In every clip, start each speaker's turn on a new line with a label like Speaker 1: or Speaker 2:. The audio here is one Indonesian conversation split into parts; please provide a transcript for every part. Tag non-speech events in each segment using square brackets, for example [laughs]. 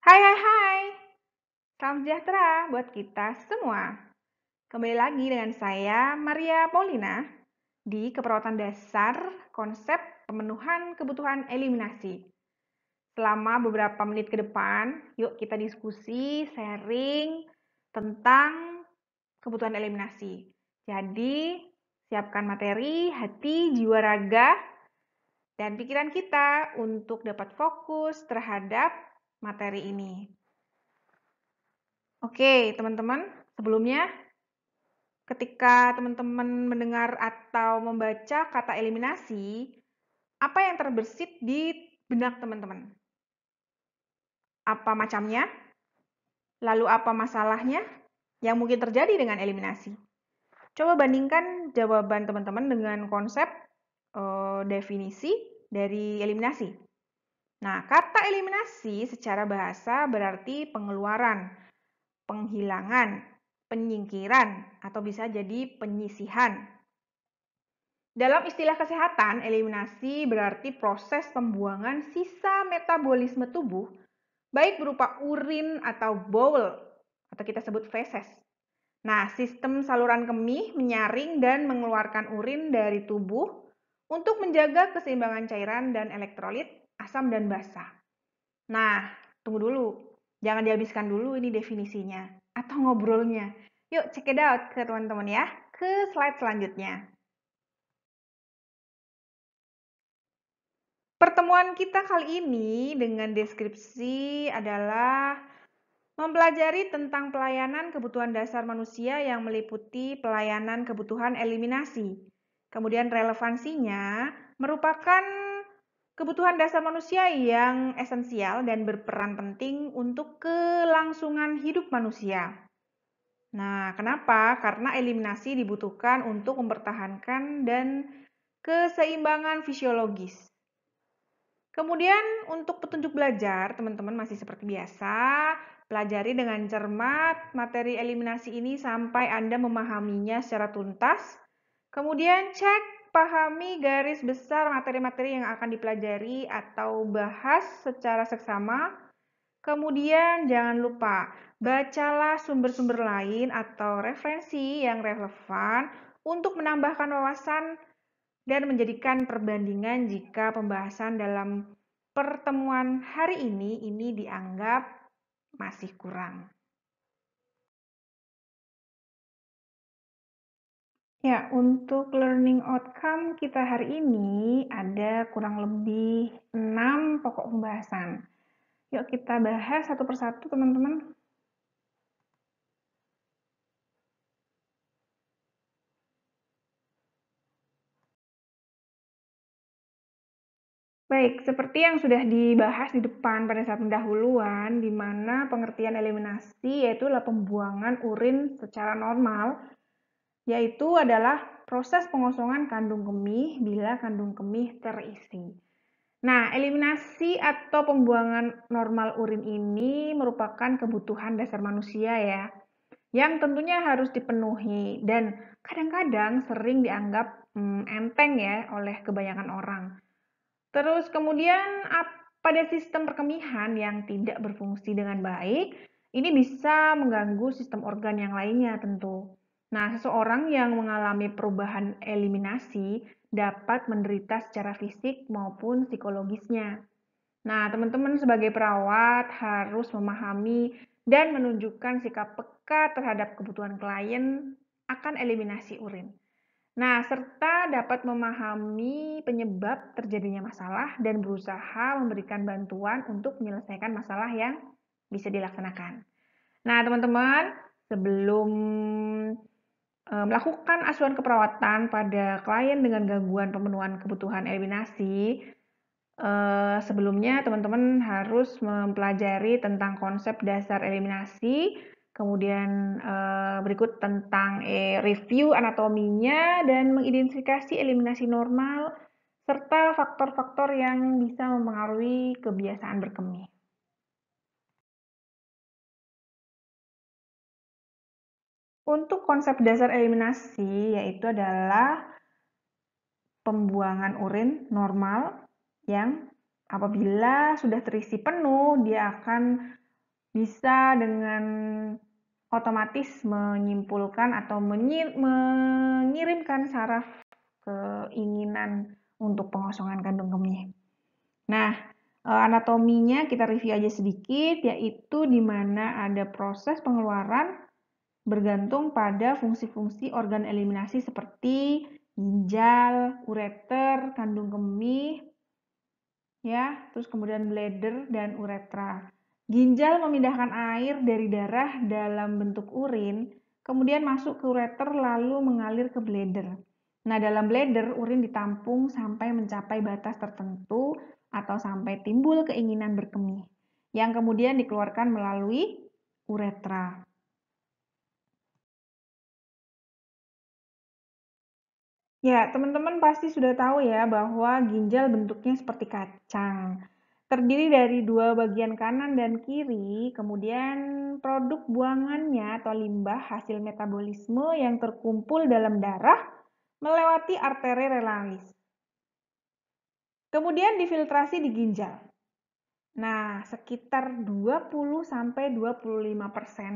Speaker 1: Hai hai hai. Salam sejahtera buat kita semua. Kembali lagi dengan saya Maria Polina di Keperawatan Dasar Konsep Pemenuhan Kebutuhan Eliminasi. Selama beberapa menit ke depan, yuk kita diskusi, sharing tentang kebutuhan eliminasi. Jadi, siapkan materi, hati, jiwa raga, dan pikiran kita untuk dapat fokus terhadap materi ini. Oke, teman-teman, sebelumnya ketika teman-teman mendengar atau membaca kata eliminasi, apa yang terbersit di benak teman-teman? Apa macamnya? Lalu apa masalahnya yang mungkin terjadi dengan eliminasi? Coba bandingkan jawaban teman-teman dengan konsep e, definisi dari eliminasi. Nah, kata eliminasi secara bahasa berarti pengeluaran, penghilangan, penyingkiran, atau bisa jadi penyisihan. Dalam istilah kesehatan, eliminasi berarti proses pembuangan sisa metabolisme tubuh, baik berupa urin atau bowel, atau kita sebut feses. Nah, sistem saluran kemih menyaring dan mengeluarkan urin dari tubuh untuk menjaga keseimbangan cairan dan elektrolit asam dan basa. Nah, tunggu dulu. Jangan dihabiskan dulu ini definisinya atau ngobrolnya. Yuk, check it out ke teman-teman ya, ke slide selanjutnya. Pertemuan kita kali ini dengan deskripsi adalah mempelajari tentang pelayanan kebutuhan dasar manusia yang meliputi pelayanan kebutuhan eliminasi. Kemudian relevansinya merupakan Kebutuhan dasar manusia yang esensial dan berperan penting untuk kelangsungan hidup manusia. Nah, kenapa? Karena eliminasi dibutuhkan untuk mempertahankan dan keseimbangan fisiologis. Kemudian untuk petunjuk belajar, teman-teman masih seperti biasa, pelajari dengan cermat materi eliminasi ini sampai Anda memahaminya secara tuntas. Kemudian cek pahami garis besar materi-materi yang akan dipelajari atau bahas secara seksama. Kemudian jangan lupa bacalah sumber-sumber lain atau referensi yang relevan untuk menambahkan wawasan dan menjadikan perbandingan jika pembahasan dalam pertemuan hari ini ini dianggap masih kurang.
Speaker 2: Ya, untuk learning outcome
Speaker 1: kita hari ini ada kurang lebih 6 pokok pembahasan. Yuk kita bahas satu persatu teman-teman. Baik, seperti yang sudah dibahas di depan pada saat pendahuluan, di mana pengertian eliminasi yaitu pembuangan urin secara normal yaitu adalah proses pengosongan kandung kemih bila kandung kemih terisi. Nah, eliminasi atau pembuangan normal urin ini merupakan kebutuhan dasar manusia ya, yang tentunya harus dipenuhi dan kadang-kadang sering dianggap hmm, enteng ya oleh kebanyakan orang. Terus kemudian pada sistem perkemihan yang tidak berfungsi dengan baik, ini bisa mengganggu sistem organ yang lainnya tentu. Nah, seseorang yang mengalami perubahan eliminasi dapat menderita secara fisik maupun psikologisnya. Nah, teman-teman sebagai perawat harus memahami dan menunjukkan sikap peka terhadap kebutuhan klien akan eliminasi urin. Nah, serta dapat memahami penyebab terjadinya masalah dan berusaha memberikan bantuan untuk menyelesaikan masalah yang bisa dilaksanakan. Nah, teman-teman, sebelum melakukan asuhan keperawatan pada klien dengan gangguan pemenuhan kebutuhan eliminasi, eh, sebelumnya teman-teman harus mempelajari tentang konsep dasar eliminasi, kemudian eh, berikut tentang eh, review anatominya dan mengidentifikasi eliminasi normal serta faktor-faktor yang bisa mempengaruhi kebiasaan berkemih. Untuk konsep dasar eliminasi yaitu adalah pembuangan urin normal yang apabila sudah terisi penuh dia akan bisa dengan otomatis menyimpulkan atau mengirimkan saraf keinginan untuk pengosongan kandung kemih. Nah, e, anatominya kita review aja sedikit, yaitu di mana ada proses pengeluaran, bergantung pada fungsi-fungsi organ eliminasi seperti ginjal, ureter, kandung kemih, ya, terus kemudian bladder dan uretra. Ginjal memindahkan air dari darah dalam bentuk urin, kemudian masuk ke ureter lalu mengalir ke bladder. Nah, dalam bladder urin ditampung sampai mencapai batas tertentu atau sampai timbul keinginan berkemih yang kemudian dikeluarkan melalui uretra.
Speaker 2: Ya, teman-teman
Speaker 1: pasti sudah tahu ya bahwa ginjal bentuknya seperti kacang. Terdiri dari dua bagian kanan dan kiri, kemudian produk buangannya atau limbah hasil metabolisme yang terkumpul dalam darah melewati arteri relalis. Kemudian difiltrasi di ginjal. Nah, sekitar 20-25%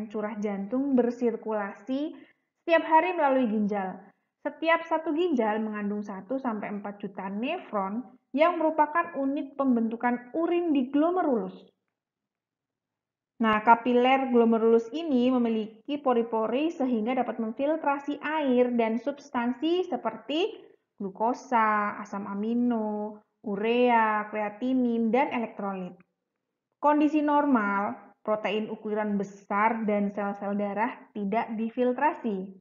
Speaker 1: curah jantung bersirkulasi setiap hari melalui ginjal. Setiap satu ginjal mengandung 1 4 juta nefron yang merupakan unit pembentukan urin di glomerulus. Nah, kapiler glomerulus ini memiliki pori-pori sehingga dapat memfiltrasi air dan substansi seperti glukosa, asam amino, urea, kreatinin, dan elektrolit. Kondisi normal, protein ukuran besar dan sel-sel darah tidak difiltrasi.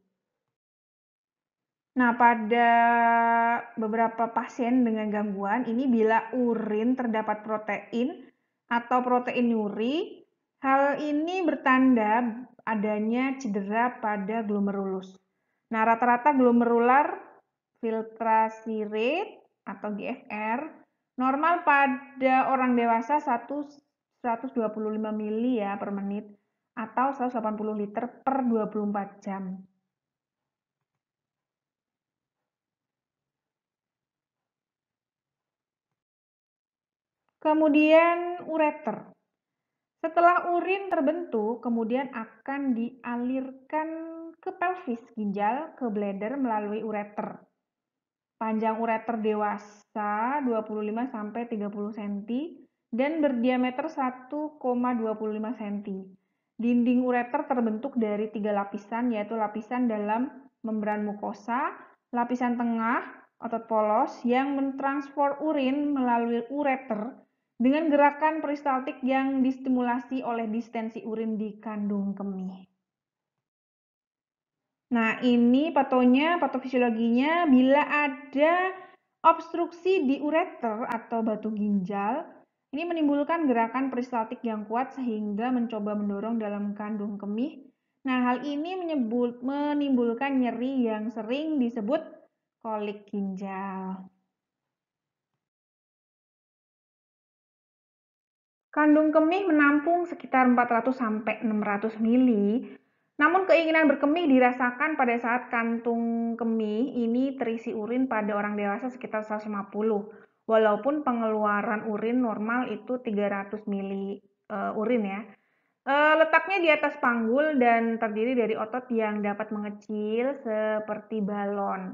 Speaker 1: Nah, pada beberapa pasien dengan gangguan ini bila urin terdapat protein atau protein proteinuri, hal ini bertanda adanya cedera pada glomerulus. Nah, rata-rata glomerular filtrasi rate atau GFR normal pada orang dewasa 1 125 mili ya per menit atau 180 liter per 24 jam. Kemudian ureter. Setelah urin terbentuk, kemudian akan dialirkan ke pelvis ginjal ke bladder melalui ureter. Panjang ureter dewasa 25-30 cm dan berdiameter 1,25 cm. Dinding ureter terbentuk dari tiga lapisan, yaitu lapisan dalam membran mukosa, lapisan tengah, otot polos, yang mentransfer urin melalui ureter dengan gerakan peristaltik yang distimulasi oleh distensi urin di kandung kemih. Nah, ini patonya, patofisiologinya bila ada obstruksi di ureter atau batu ginjal, ini menimbulkan gerakan peristaltik yang kuat sehingga mencoba mendorong dalam kandung kemih. Nah, hal ini menyebut, menimbulkan nyeri yang sering disebut kolik
Speaker 2: ginjal.
Speaker 1: Kandung kemih menampung sekitar 400 600 mili, namun keinginan berkemih dirasakan pada saat kantung kemih ini terisi urin pada orang dewasa sekitar 150, walaupun pengeluaran urin normal itu 300 mili uh, urin ya. Eh, letaknya di atas panggul dan terdiri dari otot yang dapat mengecil seperti balon.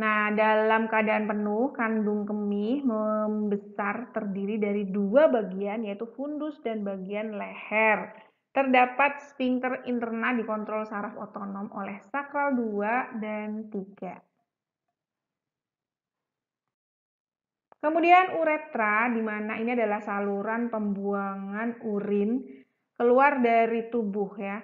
Speaker 1: Nah, dalam keadaan penuh, kandung kemih membesar terdiri dari dua bagian, yaitu fundus dan bagian leher. Terdapat sphincter interna dikontrol saraf otonom oleh sakral 2 dan 3. Kemudian uretra, di mana ini adalah saluran pembuangan urin keluar dari tubuh ya.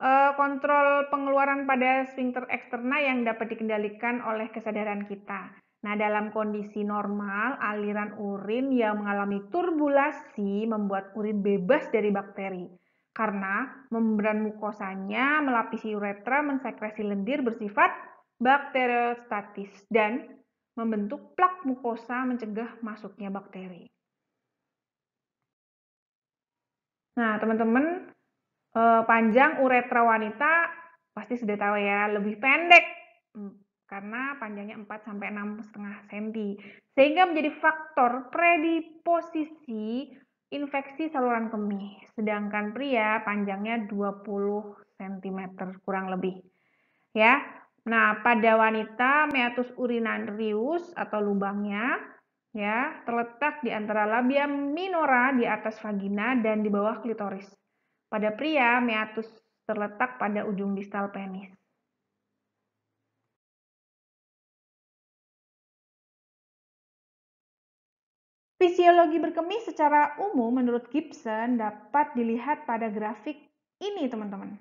Speaker 1: Eh, kontrol pengeluaran pada sphincter eksterna yang dapat dikendalikan oleh kesadaran kita. Nah, dalam kondisi normal, aliran urin yang mengalami turbulasi membuat urin bebas dari bakteri. Karena membran mukosanya melapisi uretra mensekresi lendir bersifat bakteriostatis dan membentuk plak mukosa mencegah masuknya bakteri. Nah, teman-teman, Eh, panjang uretra wanita pasti sudah tahu ya, lebih pendek hmm, karena panjangnya 4 sampai 6 setengah senti sehingga menjadi faktor prediposisi infeksi saluran kemih. Sedangkan pria panjangnya 20 cm kurang lebih. Ya. Nah, pada wanita meatus urinarius atau lubangnya ya terletak di antara labia minora di atas vagina dan di bawah klitoris. Pada pria, meatus ya, terletak pada ujung
Speaker 2: distal penis. Fisiologi berkemih secara umum menurut
Speaker 1: Gibson dapat dilihat pada grafik ini, teman-teman.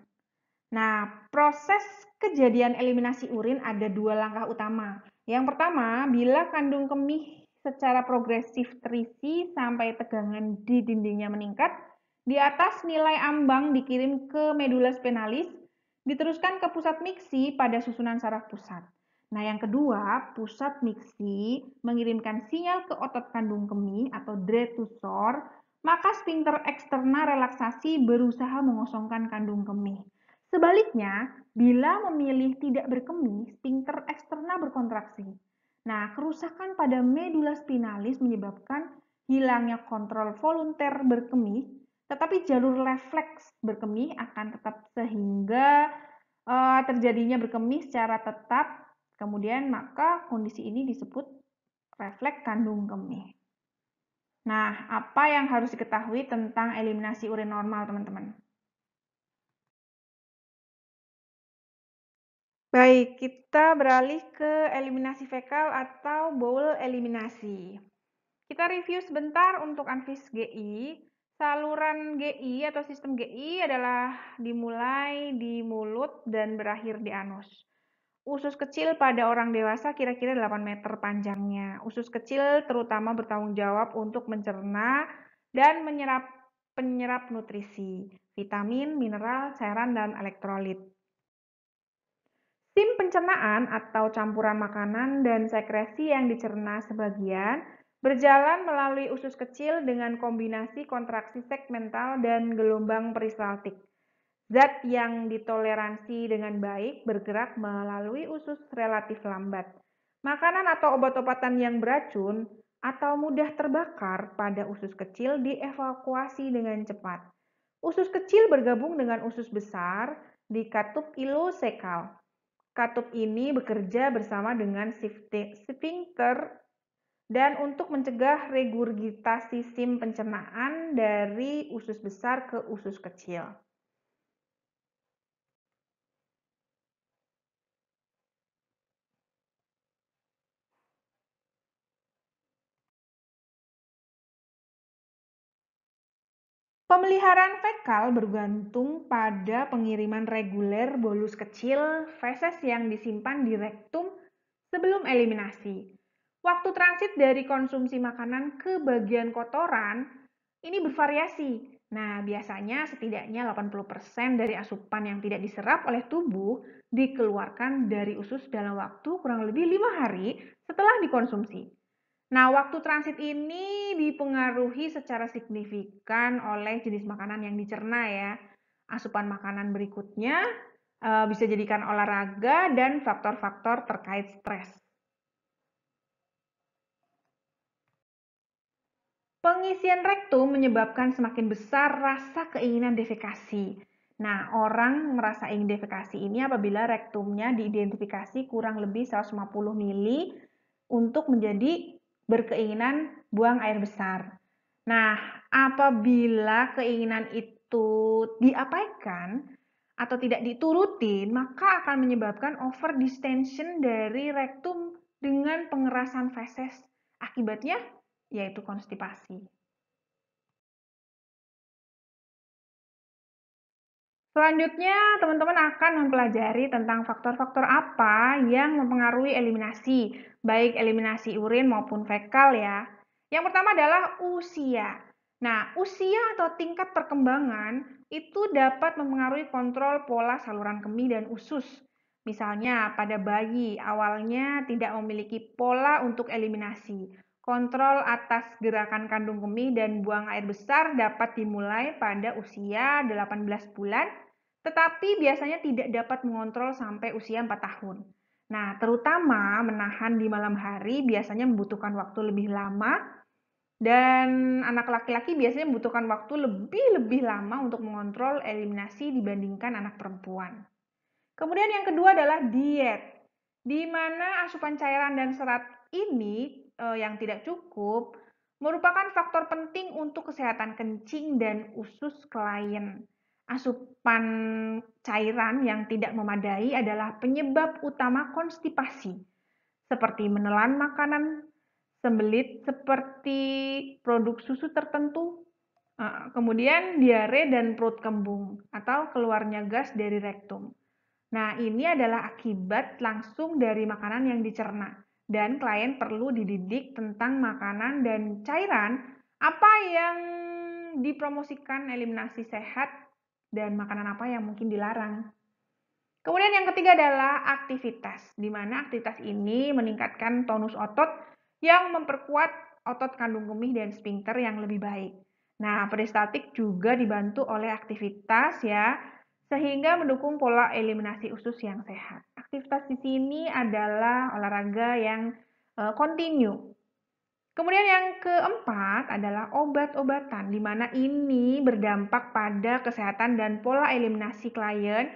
Speaker 1: Nah, proses kejadian eliminasi urin ada dua langkah utama. Yang pertama, bila kandung kemih secara progresif terisi sampai tegangan di dindingnya meningkat, di atas nilai ambang dikirim ke medula spinalis, diteruskan ke pusat miksi pada susunan saraf pusat. Nah, yang kedua, pusat miksi mengirimkan sinyal ke otot kandung kemih atau dretusor, maka sphincter eksternal relaksasi berusaha mengosongkan kandung kemih. Sebaliknya, bila memilih tidak berkemih, sphincter eksternal berkontraksi. Nah, kerusakan pada medula spinalis menyebabkan hilangnya kontrol volunter berkemih tetapi jalur refleks berkemih akan tetap sehingga uh, terjadinya berkemih secara tetap, kemudian maka kondisi ini disebut refleks kandung kemih. Nah, apa yang harus diketahui tentang eliminasi urin normal, teman-teman? Baik, kita beralih ke eliminasi fekal atau bowel eliminasi. Kita review sebentar untuk anfis GI. Saluran GI atau sistem GI adalah dimulai di mulut dan berakhir di anus. Usus kecil pada orang dewasa kira-kira 8 meter panjangnya. Usus kecil terutama bertanggung jawab untuk mencerna dan menyerap penyerap nutrisi, vitamin, mineral, cairan, dan elektrolit. Sim pencernaan atau campuran makanan dan sekresi yang dicerna sebagian Berjalan melalui usus kecil dengan kombinasi kontraksi segmental dan gelombang peristaltik. Zat yang ditoleransi dengan baik bergerak melalui usus relatif lambat. Makanan atau obat-obatan yang beracun atau mudah terbakar pada usus kecil dievakuasi dengan cepat. Usus kecil bergabung dengan usus besar di katup ilosekal. Katup ini bekerja bersama dengan sphincter dan untuk mencegah regurgitasi sistem pencernaan dari usus besar ke usus kecil. Pemeliharaan fekal bergantung pada pengiriman reguler bolus kecil feses yang disimpan di rektum sebelum eliminasi. Waktu transit dari konsumsi makanan ke bagian kotoran ini bervariasi. Nah, biasanya setidaknya 80% dari asupan yang tidak diserap oleh tubuh dikeluarkan dari usus dalam waktu kurang lebih 5 hari setelah dikonsumsi. Nah, waktu transit ini dipengaruhi secara signifikan oleh jenis makanan yang dicerna ya. Asupan makanan berikutnya eh, bisa jadikan olahraga dan faktor-faktor terkait stres. Pengisian rektum menyebabkan semakin besar rasa keinginan defekasi. Nah, orang merasa ingin defekasi ini apabila rektumnya diidentifikasi kurang lebih 150 mili untuk menjadi berkeinginan buang air besar. Nah, apabila keinginan itu diabaikan atau tidak diturutin, maka akan menyebabkan over distension dari rektum dengan pengerasan feses. Akibatnya yaitu konstipasi.
Speaker 2: Selanjutnya, teman-teman akan
Speaker 1: mempelajari tentang faktor-faktor apa yang mempengaruhi eliminasi, baik eliminasi urin maupun fekal ya. Yang pertama adalah usia. Nah, usia atau tingkat perkembangan itu dapat mempengaruhi kontrol pola saluran kemih dan usus. Misalnya, pada bayi awalnya tidak memiliki pola untuk eliminasi, Kontrol atas gerakan kandung kemih dan buang air besar dapat dimulai pada usia 18 bulan, tetapi biasanya tidak dapat mengontrol sampai usia 4 tahun. Nah, terutama menahan di malam hari biasanya membutuhkan waktu lebih lama dan anak laki-laki biasanya membutuhkan waktu lebih-lebih lama untuk mengontrol eliminasi dibandingkan anak perempuan. Kemudian yang kedua adalah diet, di mana asupan cairan dan serat ini Eh, yang tidak cukup merupakan faktor penting untuk kesehatan kencing dan usus klien. Asupan cairan yang tidak memadai adalah penyebab utama konstipasi, seperti menelan makanan sembelit seperti produk susu tertentu, eh, kemudian diare dan perut kembung atau keluarnya gas dari rektum. Nah, ini adalah akibat langsung dari makanan yang dicerna dan klien perlu dididik tentang makanan dan cairan apa yang dipromosikan eliminasi sehat dan makanan apa yang mungkin dilarang. Kemudian yang ketiga adalah aktivitas, di mana aktivitas ini meningkatkan tonus otot yang memperkuat otot kandung kemih dan sphincter yang lebih baik. Nah, peristatik juga dibantu oleh aktivitas ya, sehingga mendukung pola eliminasi usus yang sehat aktivitas di sini adalah olahraga yang kontinu. Eh, Kemudian yang keempat adalah obat-obatan, di mana ini berdampak pada kesehatan dan pola eliminasi klien.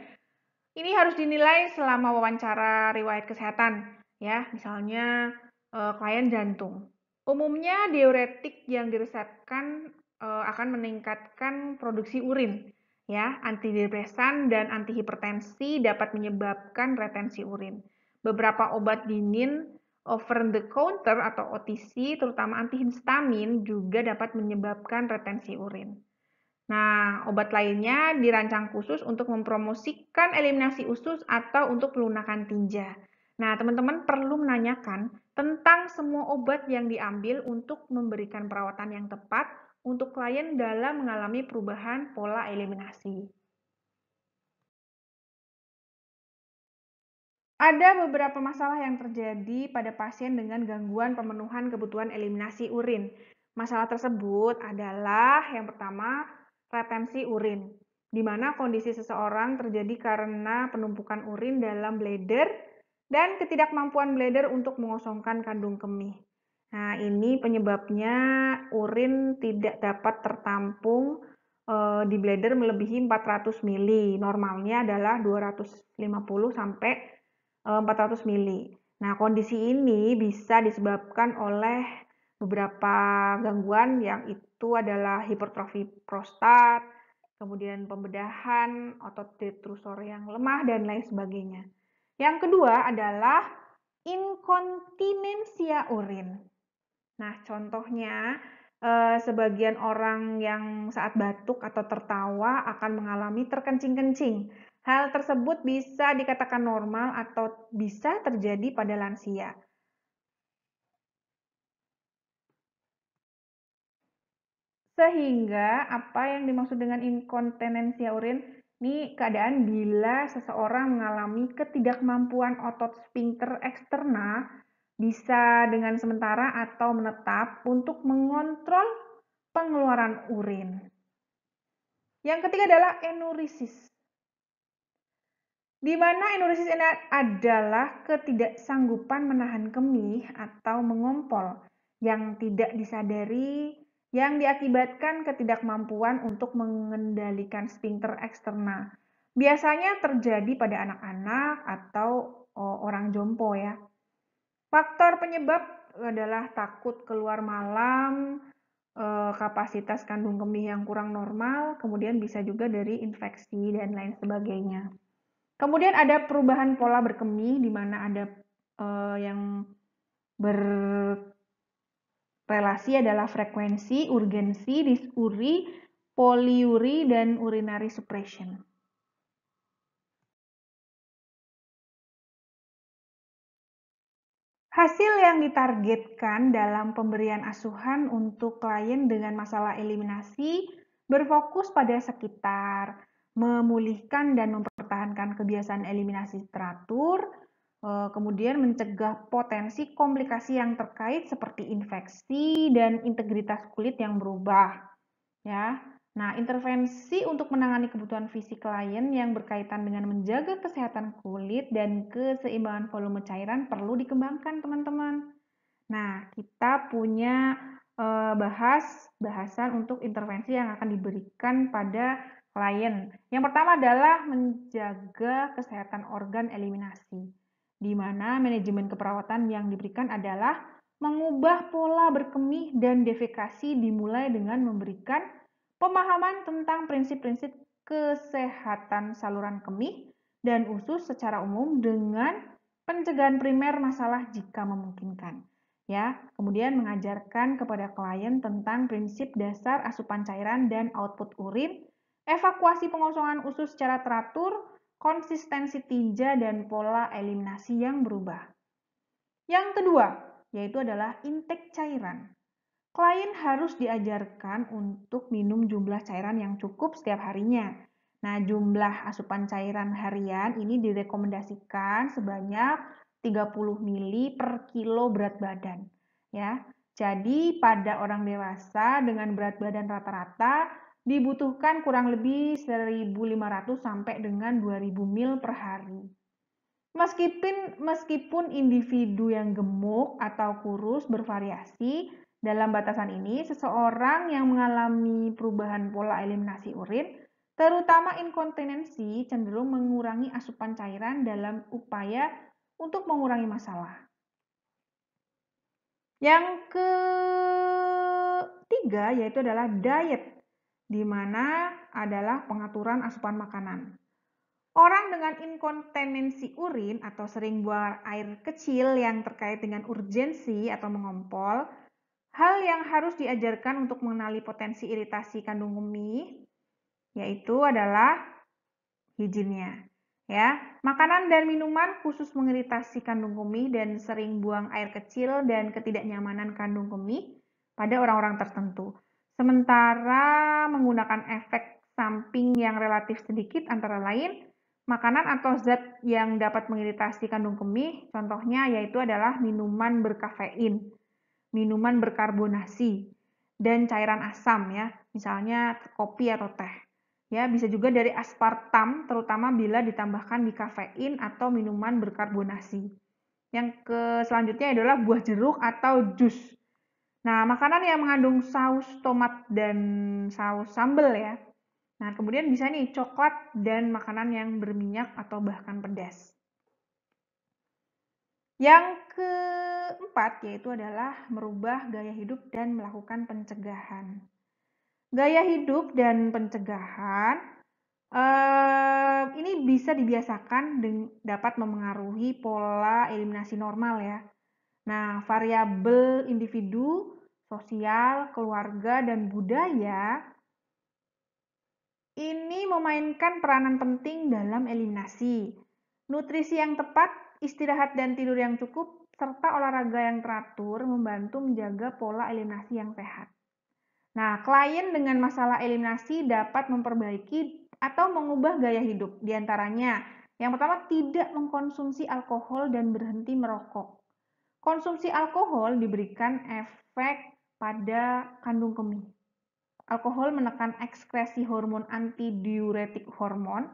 Speaker 1: Ini harus dinilai selama wawancara riwayat kesehatan, ya, misalnya eh, klien jantung. Umumnya diuretik yang diresepkan eh, akan meningkatkan produksi urin. Ya, antidepresan dan antihipertensi dapat menyebabkan retensi urin. Beberapa obat dingin over the counter atau OTC, terutama antihistamin juga dapat menyebabkan retensi urin. Nah, obat lainnya dirancang khusus untuk mempromosikan eliminasi usus atau untuk pelunakan tinja. Nah, teman-teman perlu menanyakan tentang semua obat yang diambil untuk memberikan perawatan yang tepat untuk klien dalam mengalami perubahan pola eliminasi. Ada beberapa masalah yang terjadi pada pasien dengan gangguan pemenuhan kebutuhan eliminasi urin. Masalah tersebut adalah yang pertama, retensi urin, di mana kondisi seseorang terjadi karena penumpukan urin dalam bladder dan ketidakmampuan bladder untuk mengosongkan kandung kemih. Nah, ini penyebabnya urin tidak dapat tertampung e, di bladder melebihi 400 ml. Normalnya adalah 250 sampai 400 eh, ml. Nah, kondisi ini bisa disebabkan oleh beberapa gangguan yang itu adalah hipertrofi prostat, kemudian pembedahan, otot detrusor yang lemah, dan lain sebagainya. Yang kedua adalah inkontinensia urin. Nah, contohnya, eh, sebagian orang yang saat batuk atau tertawa akan mengalami terkencing-kencing. Hal tersebut bisa dikatakan normal atau bisa terjadi pada lansia. Sehingga apa yang dimaksud dengan inkontinensia urin? Ini keadaan bila seseorang mengalami ketidakmampuan otot sphincter eksternal bisa dengan sementara atau menetap untuk mengontrol pengeluaran urin. Yang ketiga adalah enurisis. Di mana enurisis adalah ketidaksanggupan menahan kemih atau mengompol yang tidak disadari yang diakibatkan ketidakmampuan untuk mengendalikan sphincter eksternal. Biasanya terjadi pada anak-anak atau oh, orang jompo ya. Faktor penyebab adalah takut keluar malam, eh, kapasitas kandung kemih yang kurang normal, kemudian bisa juga dari infeksi dan lain sebagainya. Kemudian ada perubahan pola berkemih di mana ada eh, yang berrelasi adalah frekuensi, urgensi, disuri, poliuri, dan urinary suppression.
Speaker 2: Hasil yang ditargetkan
Speaker 1: dalam pemberian asuhan untuk klien dengan masalah eliminasi berfokus pada sekitar, memulihkan dan mempertahankan kebiasaan eliminasi teratur, eh, kemudian mencegah potensi komplikasi yang terkait seperti infeksi dan integritas kulit yang berubah. Ya. Nah, intervensi untuk menangani kebutuhan fisik klien yang berkaitan dengan menjaga kesehatan kulit dan keseimbangan volume cairan perlu dikembangkan, teman-teman. Nah, kita punya eh, bahas bahasan untuk intervensi yang akan diberikan pada klien. Yang pertama adalah menjaga kesehatan organ eliminasi, di mana manajemen keperawatan yang diberikan adalah mengubah pola berkemih dan defekasi dimulai dengan memberikan pemahaman tentang prinsip-prinsip kesehatan saluran kemih dan usus secara umum dengan pencegahan primer masalah jika memungkinkan. Ya, kemudian mengajarkan kepada klien tentang prinsip dasar asupan cairan dan output urin, evakuasi pengosongan usus secara teratur, konsistensi tinja dan pola eliminasi yang berubah. Yang kedua, yaitu adalah intake cairan. Klien harus diajarkan untuk minum jumlah cairan yang cukup setiap harinya. Nah, jumlah asupan cairan harian ini direkomendasikan sebanyak 30 ml per kilo berat badan. Ya. Jadi, pada orang dewasa dengan berat badan rata-rata dibutuhkan kurang lebih 1.500 sampai dengan 2.000 mil per hari. Meskipun meskipun individu yang gemuk atau kurus bervariasi, dalam batasan ini, seseorang yang mengalami perubahan pola eliminasi urin, terutama inkontinensi, cenderung mengurangi asupan cairan dalam upaya untuk mengurangi masalah. Yang ketiga yaitu adalah diet, di mana adalah pengaturan asupan makanan. Orang dengan inkontinensi urin atau sering buang air kecil yang terkait dengan urgensi atau mengompol, Hal yang harus diajarkan untuk mengenali potensi iritasi kandung kemih yaitu adalah izinnya. Ya, makanan dan minuman khusus mengiritasi kandung kemih dan sering buang air kecil dan ketidaknyamanan kandung kemih pada orang-orang tertentu. Sementara menggunakan efek samping yang relatif sedikit antara lain makanan atau zat yang dapat mengiritasi kandung kemih, contohnya yaitu adalah minuman berkafein minuman berkarbonasi, dan cairan asam ya, misalnya kopi atau teh. Ya, bisa juga dari aspartam terutama bila ditambahkan di kafein atau minuman berkarbonasi. Yang ke selanjutnya adalah buah jeruk atau jus. Nah, makanan yang mengandung saus tomat dan saus sambal ya. Nah, kemudian bisa nih coklat dan makanan yang berminyak atau bahkan pedas. Yang keempat yaitu adalah merubah gaya hidup dan melakukan pencegahan. Gaya hidup dan pencegahan eh, ini bisa dibiasakan dapat memengaruhi pola eliminasi normal ya. Nah, variabel individu, sosial, keluarga, dan budaya ini memainkan peranan penting dalam eliminasi. Nutrisi yang tepat istirahat dan tidur yang cukup, serta olahraga yang teratur membantu menjaga pola eliminasi yang sehat. Nah, klien dengan masalah eliminasi dapat memperbaiki atau mengubah gaya hidup, Di antaranya, yang pertama tidak mengkonsumsi alkohol dan berhenti merokok. Konsumsi alkohol diberikan efek pada kandung kemih. Alkohol menekan ekskresi hormon antidiuretik hormon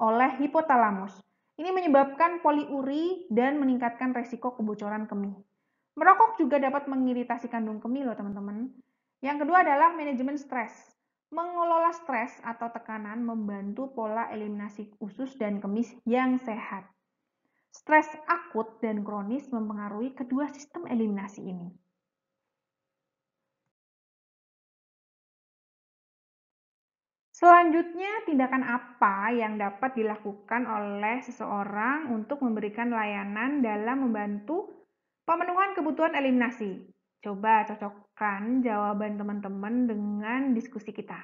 Speaker 1: oleh hipotalamus, ini menyebabkan poliuri dan meningkatkan resiko kebocoran kemih. Merokok juga dapat mengiritasi kandung kemih loh teman-teman. Yang kedua adalah manajemen stres. Mengelola stres atau tekanan membantu pola eliminasi usus dan kemih yang sehat. Stres akut dan kronis mempengaruhi kedua sistem eliminasi ini. Selanjutnya, tindakan apa yang dapat dilakukan oleh seseorang untuk memberikan layanan dalam membantu pemenuhan kebutuhan eliminasi? Coba cocokkan jawaban teman-teman dengan diskusi kita.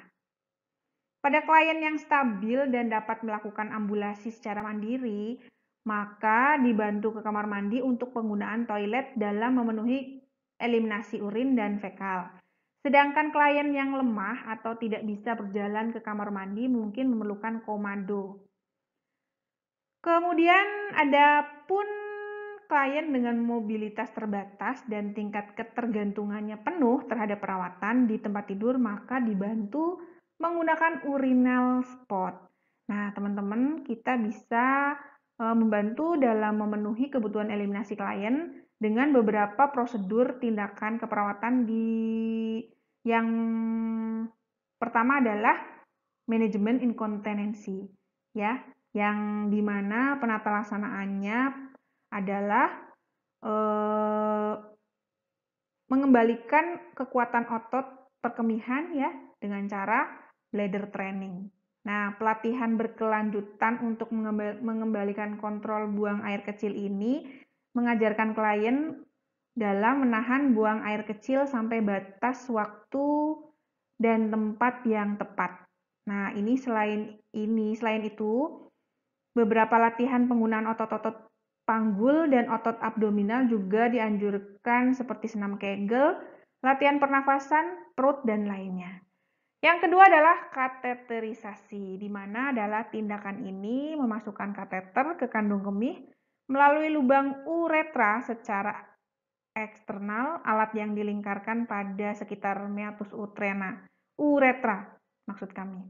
Speaker 1: Pada klien yang stabil dan dapat melakukan ambulasi secara mandiri, maka dibantu ke kamar mandi untuk penggunaan toilet dalam memenuhi eliminasi urin dan fekal. Sedangkan klien yang lemah atau tidak bisa berjalan ke kamar mandi mungkin memerlukan komando. Kemudian ada pun klien dengan mobilitas terbatas dan tingkat ketergantungannya penuh terhadap perawatan di tempat tidur maka dibantu menggunakan urinal spot. Nah, teman-teman, kita bisa e, membantu dalam memenuhi kebutuhan eliminasi klien dengan beberapa prosedur tindakan keperawatan di yang pertama adalah manajemen inkontinensi, ya, yang dimana penata laksanaannya adalah eh, mengembalikan kekuatan otot perkemihan ya dengan cara bladder training. Nah, pelatihan berkelanjutan untuk mengembalikan kontrol buang air kecil ini mengajarkan klien dalam menahan buang air kecil sampai batas waktu dan tempat yang tepat. Nah, ini selain ini, selain itu, beberapa latihan penggunaan otot-otot panggul dan otot abdominal juga dianjurkan seperti senam Kegel, latihan pernafasan, perut, dan lainnya. Yang kedua adalah kateterisasi, di mana adalah tindakan ini memasukkan kateter ke kandung kemih melalui lubang uretra secara eksternal alat yang dilingkarkan pada sekitar meatus utrena, uretra maksud kami.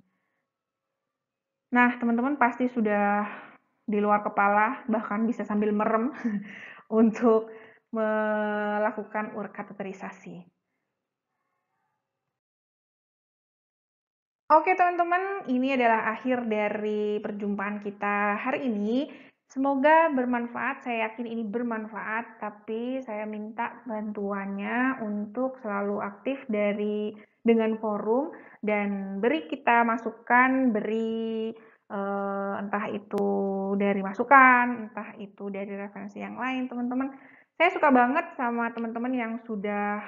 Speaker 1: Nah, teman-teman pasti sudah di luar kepala, bahkan bisa sambil merem [laughs] untuk melakukan kateterisasi. Oke teman-teman, ini adalah akhir dari perjumpaan kita hari ini. Semoga bermanfaat, saya yakin ini bermanfaat, tapi saya minta bantuannya untuk selalu aktif dari dengan forum dan beri kita masukan, beri eh, entah itu dari masukan, entah itu dari referensi yang lain, teman-teman. Saya suka banget sama teman-teman yang sudah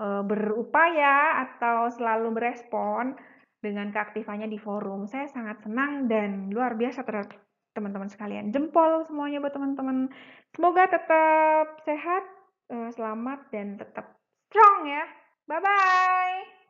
Speaker 1: eh, berupaya atau selalu berespon dengan keaktifannya di forum. Saya sangat senang dan luar biasa terhadap teman-teman sekalian. Jempol semuanya buat teman-teman. Semoga tetap sehat, eh, selamat, dan tetap
Speaker 2: strong ya. Bye-bye.